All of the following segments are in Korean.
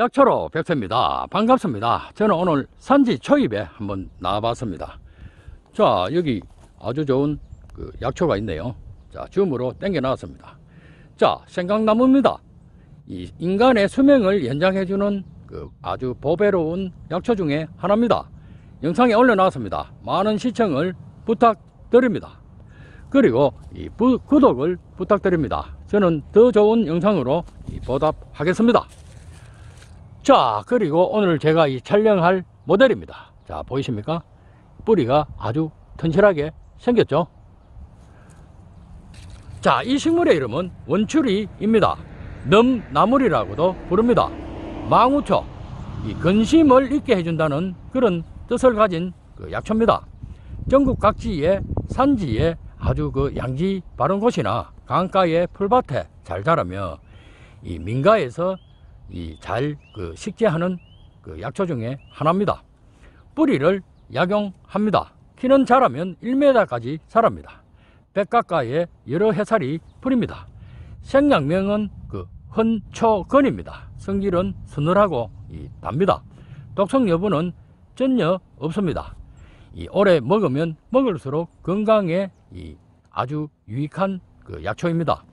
약초로 뵙습니다 반갑습니다 저는 오늘 산지 초입에 한번 나와봤습니다 자 여기 아주 좋은 그 약초가 있네요 자 줌으로 땡겨 나왔습니다 자 생강나무입니다 이 인간의 수명을 연장해주는 그 아주 보배로운 약초 중에 하나입니다 영상에 올려놨습니다 많은 시청을 부탁드립니다 그리고 이 부, 구독을 부탁드립니다 저는 더 좋은 영상으로 보답하겠습니다 자 그리고 오늘 제가 이 촬영할 모델입니다 자 보이십니까 뿌리가 아주 튼실하게 생겼죠 자 이 식물의 이름은 원추리입니다 넘나물이라고도 부릅니다 망우초 이 근심을 잊게 해준다는 그런 뜻을 가진 그 약초입니다 전국 각지의 산지에 아주 그 양지 바른 곳이나 강가의 풀밭에 잘 자라며 이 민가에서 이잘그 식재하는 그 약초 중에 하나입니다. 뿌리를 약용합니다. 키는 자라면 1m까지 자랍니다. 백각과의 여러 해살이 뿌립니다. 생양명은 그 헌초건입니다. 성질은 서늘하고 이 답니다. 독성 여부는 전혀 없습니다. 이 오래 먹으면 먹을수록 건강에 이 아주 유익한 그 약초입니다.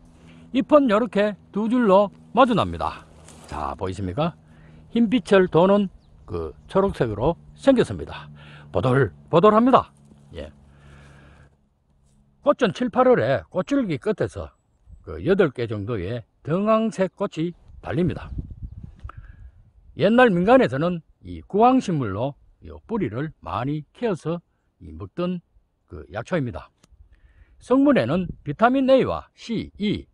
잎은 이렇게 두 줄로 마주납니다. 자 보이십니까 흰빛을 도는 그 초록색으로 생겼습니다 보들보들합니다 예. 꽃은 7, 8월에 꽃줄기 끝에서 그 8개 정도의 등황색 꽃이 달립니다 옛날 민간에서는 이 구황식물로 이 뿌리를 많이 키워서이 먹던 그 약초입니다 성분에는 비타민 A와 C, E,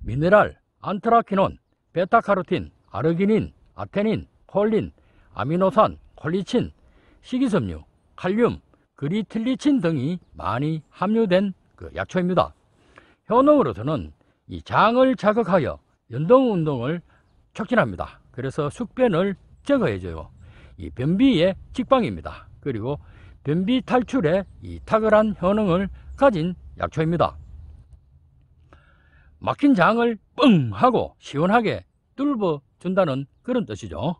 미네랄, 안트라키논, 베타카로틴, 아르기닌, 아테닌, 콜린, 아미노산, 콜리친, 식이섬유, 칼륨, 그리틀리친 등이 많이 함유된 그 약초입니다. 효능으로서는 이 장을 자극하여 연동운동을 촉진합니다. 그래서 숙변을 제거해줘요. 이 변비의 직방입니다. 그리고 변비 탈출에 이 탁월한 효능을 가진 약초입니다. 막힌 장을 뻥 하고 시원하게 뚫어 준다는 그런 뜻이죠.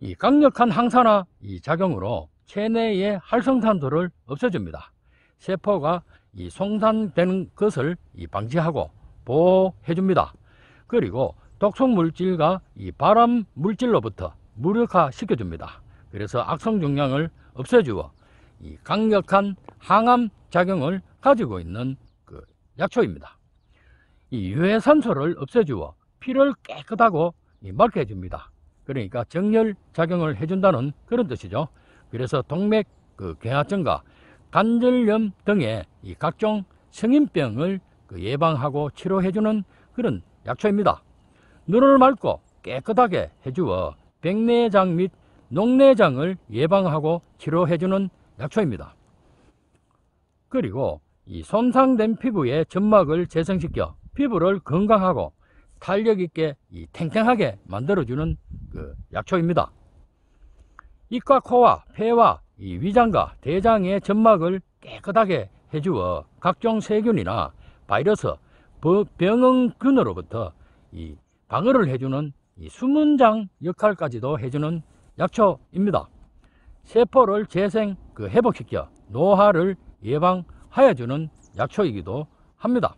이 강력한 항산화 이 작용으로 체내의 활성산소를 없애줍니다. 세포가 이 송산되는 것을 이 방지하고 보호해줍니다. 그리고 독성 물질과 이 발암 물질로부터 무력화 시켜줍니다. 그래서 악성 종양을 없애주어 이 강력한 항암 작용을 가지고 있는 그 약초입니다. 이 유해산소를 없애주어 피를 깨끗하고 맑게 해줍니다. 그러니까 정렬 작용을 해준다는 그런 뜻이죠. 그래서 동맥 그 경화증과 관절염 등의 이 각종 성인병을 그 예방하고 치료해주는 그런 약초입니다. 눈을 맑고 깨끗하게 해주어 백내장 및 녹내장을 예방하고 치료해주는 약초입니다. 그리고 이 손상된 피부의 점막을 재생시켜 피부를 건강하고 탄력 있게 탱탱하게 만들어주는 그 약초입니다. 이과, 코와 폐와 이 위장과 대장의 점막을 깨끗하게 해주어 각종 세균이나 바이러스, 병원균으로부터 이 방어를 해주는 이 수문장 역할까지도 해주는 약초입니다. 세포를 재생, 그 회복시켜 노화를 예방하여주는 약초이기도 합니다.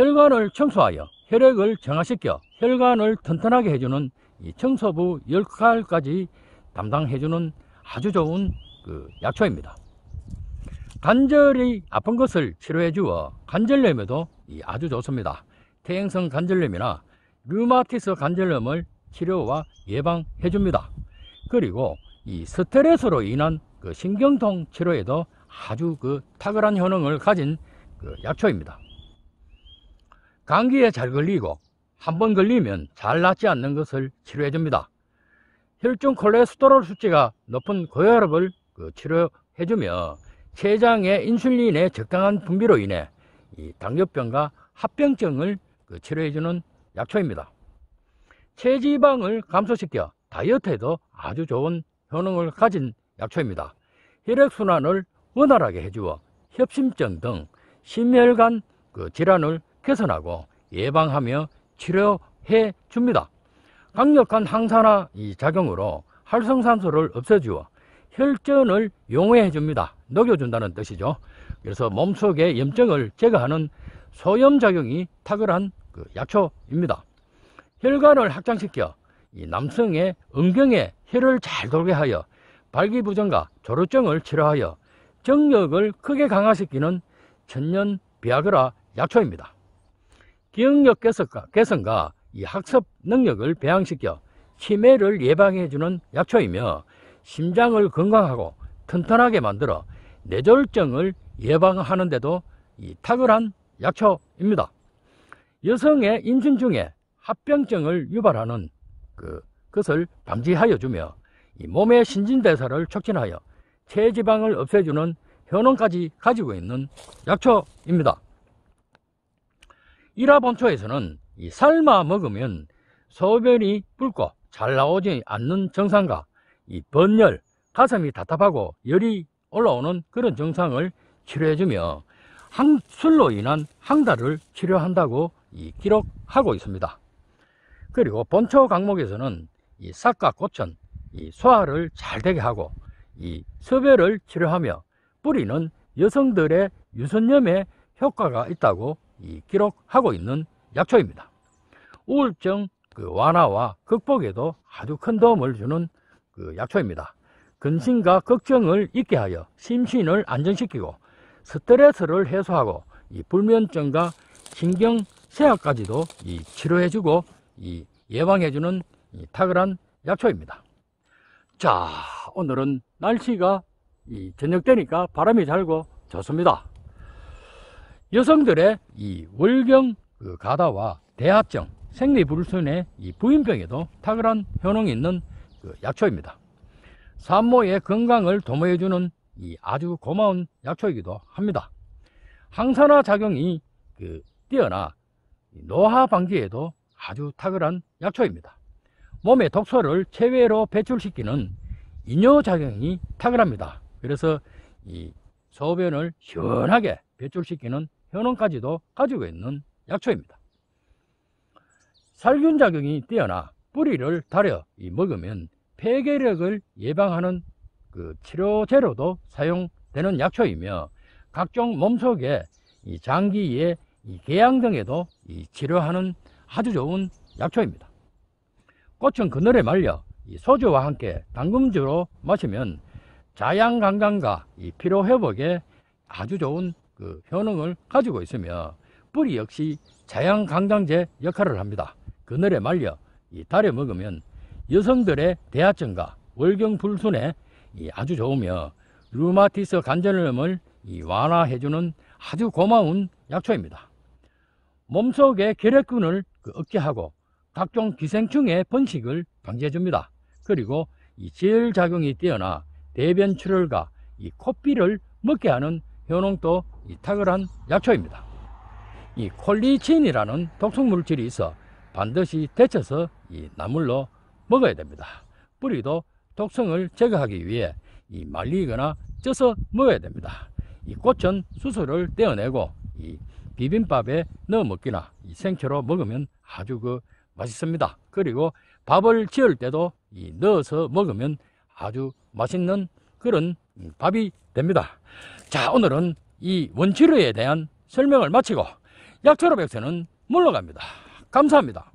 혈관을 청소하여 혈액을 정화시켜 혈관을 튼튼하게 해주는 이 청소부 역할까지 담당해주는 아주 좋은 그 약초입니다. 관절이 아픈 것을 치료해 주어 관절염에도 아주 좋습니다. 퇴행성 관절염이나 류마티스 관절염을 치료와 예방해 줍니다. 그리고 이 스트레스로 인한 그 신경통 치료에도 아주 그 탁월한 효능을 가진 그 약초입니다. 감기에 잘 걸리고 한 번 걸리면 잘 낫지 않는 것을 치료해 줍니다. 혈중 콜레스테롤 수치가 높은 고혈압을 그 치료해 주며 췌장의 인슐린의 적당한 분비로 인해 당뇨병과 합병증을 그 치료해 주는 약초입니다. 체지방을 감소시켜 다이어트에도 아주 좋은 효능을 가진 약초입니다. 혈액순환을 원활하게 해주어 협심증 등 심혈관 그 질환을 개선하고 예방하며 치료해 줍니다. 강력한 항산화 작용으로 활성산소를 없애주어 혈전을 용해해 줍니다. 녹여준다는 뜻이죠. 그래서 몸속의 염증을 제거하는 소염작용이 탁월한 그 약초입니다. 혈관을 확장시켜 이 남성의 음경에 혈을 잘 돌게 하여 발기부전과 조루증을 치료하여 정력을 크게 강화시키는 천년 비아그라 약초입니다. 기억력 개선과, 개선과 이 학습 능력을 배양시켜 치매를 예방해주는 약초이며 심장을 건강하고 튼튼하게 만들어 뇌졸중을 예방하는데도 이 탁월한 약초입니다. 여성의 임신 중에 합병증을 유발하는 그, 것을 방지하여 주며 몸의 신진대사를 촉진하여 체지방을 없애주는 효능까지 가지고 있는 약초입니다. 일화본초에서는 이 삶아 먹으면 소변이 붉고 잘 나오지 않는 증상과 이 번열, 가슴이 답답하고 열이 올라오는 그런 증상을 치료해주며 항술로 인한 항달을 치료한다고 이 기록하고 있습니다. 그리고 본초 강목에서는 이 삭과 고천, 이 소화를 잘 되게 하고 이 섭외를 치료하며 뿌리는 여성들의 유선염에 효과가 있다고 기록하고 있는 약초입니다. 우울증 그 완화와 극복에도 아주 큰 도움을 주는 그 약초입니다. 근심과 걱정을 잊게 하여 심신을 안정시키고 스트레스를 해소하고 이 불면증과 신경쇠약까지도 이 치료해주고 이 예방해주는 이 탁월한 약초입니다. 자 오늘은 날씨가 이 저녁 되니까 바람이 잘고 좋습니다. 여성들의 이 월경 그 가다와 대하증, 생리불순의 이 부인병에도 탁월한 효능이 있는 그 약초입니다. 산모의 건강을 도모해주는 이 아주 고마운 약초이기도 합니다. 항산화 작용이 그 뛰어나 노화 방지에도 아주 탁월한 약초입니다. 몸의 독소를 체외로 배출시키는 이뇨 작용이 탁월합니다. 그래서 이 소변을 시원하게 배출시키는 현원까지도 가지고 있는 약초입니다. 살균 작용이 뛰어나 뿌리를 다려 먹으면 폐결핵을 예방하는 그 치료제로도 사용되는 약초이며 각종 몸속의 장기의 개양 등에도 치료하는 아주 좋은 약초입니다. 꽃은 그늘에 말려 소주와 함께 당금주로 마시면 자양 강강과 피로 회복에 아주 좋은 그 효능을 가지고 있으며 뿌리 역시 자양 강장제 역할을 합니다. 그늘에 말려 이 달여 먹으면 여성들의 대하증과 월경 불순에 이 아주 좋으며 류마티스 간절염을이 완화해주는 아주 고마운 약초입니다. 몸속의 결핵균을 그 억제하고 각종 기생충의 번식을 방지해줍니다. 그리고 이 질작용이 뛰어나 대변 출혈과 이 코피를 먹게 하는 효능도 이 탁월한 약초입니다. 이 콜리친이라는 독성 물질이 있어 반드시 데쳐서 이 나물로 먹어야 됩니다. 뿌리도 독성을 제거하기 위해 이 말리거나 쪄서 먹어야 됩니다. 이 꽃은 수수를 떼어내고 이 비빔밥에 넣어 먹기나 이 생채로 먹으면 아주 그 맛있습니다. 그리고 밥을 지을 때도 이 넣어서 먹으면 아주 맛있는 그런 밥이 됩니다. 자, 오늘은 이 원치료에 대한 설명을 마치고 약초로백서는 물러갑니다. 감사합니다.